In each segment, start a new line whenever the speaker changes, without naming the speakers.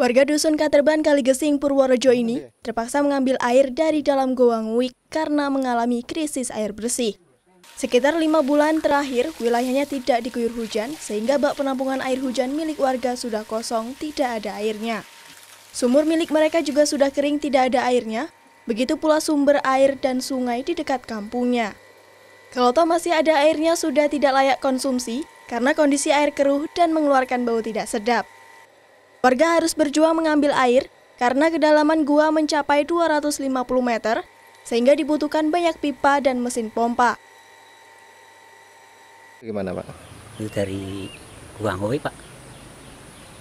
Warga Dusun Katerban Kaligesing Purworejo ini terpaksa mengambil air dari dalam goa nguik karena mengalami krisis air bersih. Sekitar lima bulan terakhir, wilayahnya tidak diguyur hujan, sehingga bak penampungan air hujan milik warga sudah kosong, tidak ada airnya. Sumur milik mereka juga sudah kering, tidak ada airnya. Begitu pula sumber air dan sungai di dekat kampungnya. Kalau toh masih ada airnya sudah tidak layak konsumsi, karena kondisi air keruh dan mengeluarkan bau tidak sedap. Warga harus berjuang mengambil air karena kedalaman gua mencapai 250 meter, sehingga dibutuhkan banyak pipa dan mesin pompa.
Gimana Pak? Itu dari gua ngoi Pak.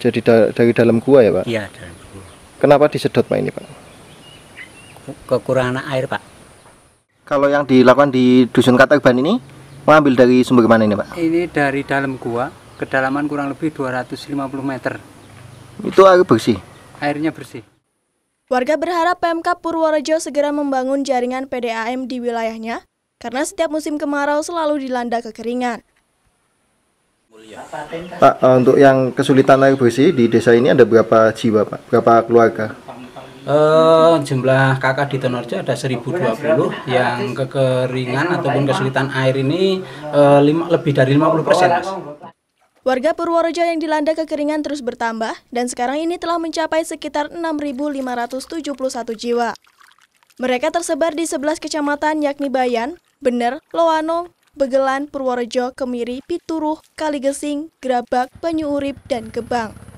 Jadi da dari dalam gua ya Pak? Iya, dalam gua. Kenapa disedot Pak ini Pak? Kekurangan air Pak. Kalau yang dilakukan di Dusun Katakban ini, mengambil dari sumber mana ini Pak? Ini dari dalam gua, kedalaman kurang lebih 250 meter. Itu air bersih. Airnya bersih.
Warga berharap PMK Purworejo segera membangun jaringan PDAM di wilayahnya karena setiap musim kemarau selalu dilanda kekeringan.
Pak, eh, untuk yang kesulitan air bersih di desa ini ada berapa jiwa, Pak? Berapa keluarga? Uh, jumlah kakak di Tenorja ada 1020 yang kekeringan ataupun kesulitan air ini uh, lima, lebih dari 50 persen.
Warga Purworejo yang dilanda kekeringan terus bertambah dan sekarang ini telah mencapai sekitar 6.571 jiwa. Mereka tersebar di 11 kecamatan yakni Bayan, Bener, Loano, Begelan, Purworejo, Kemiri, Pituruh, Kaligesing, Grabak, Banyu dan Gebang.